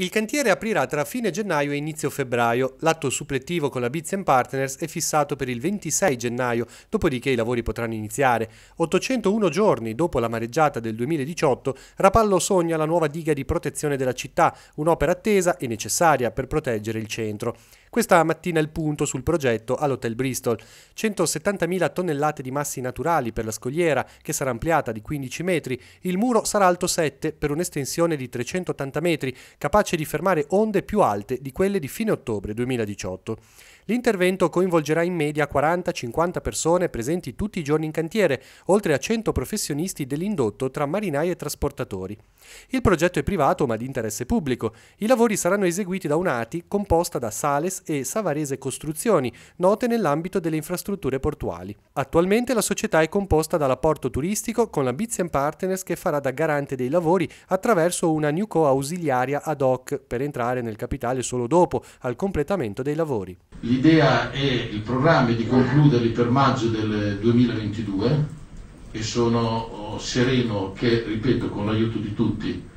Il cantiere aprirà tra fine gennaio e inizio febbraio. L'atto suppletivo con la Bits Partners è fissato per il 26 gennaio, dopodiché i lavori potranno iniziare. 801 giorni dopo la mareggiata del 2018, Rapallo sogna la nuova diga di protezione della città, un'opera attesa e necessaria per proteggere il centro. Questa mattina il punto sul progetto all'Hotel Bristol. 170.000 tonnellate di massi naturali per la scogliera, che sarà ampliata di 15 metri. Il muro sarà alto 7 per un'estensione di 380 metri, capace di fermare onde più alte di quelle di fine ottobre 2018. L'intervento coinvolgerà in media 40-50 persone presenti tutti i giorni in cantiere, oltre a 100 professionisti dell'indotto tra marinai e trasportatori. Il progetto è privato ma di interesse pubblico. I lavori saranno eseguiti da un'ATI composta da Sales, e Savarese Costruzioni, note nell'ambito delle infrastrutture portuali. Attualmente la società è composta da Porto Turistico con la Bizian Partners che farà da garante dei lavori attraverso una Newco ausiliaria ad hoc per entrare nel capitale solo dopo, al completamento dei lavori. L'idea e il programma è di concluderli per maggio del 2022 e sono oh, sereno che, ripeto, con l'aiuto di tutti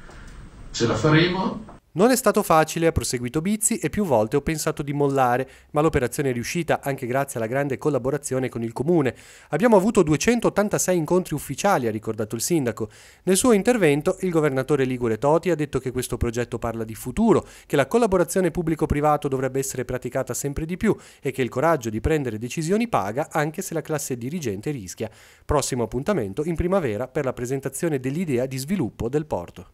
ce la faremo non è stato facile, ha proseguito Bizzi, e più volte ho pensato di mollare, ma l'operazione è riuscita anche grazie alla grande collaborazione con il comune. Abbiamo avuto 286 incontri ufficiali, ha ricordato il sindaco. Nel suo intervento il governatore Ligure Toti ha detto che questo progetto parla di futuro, che la collaborazione pubblico-privato dovrebbe essere praticata sempre di più e che il coraggio di prendere decisioni paga anche se la classe dirigente rischia. Prossimo appuntamento in primavera per la presentazione dell'idea di sviluppo del porto.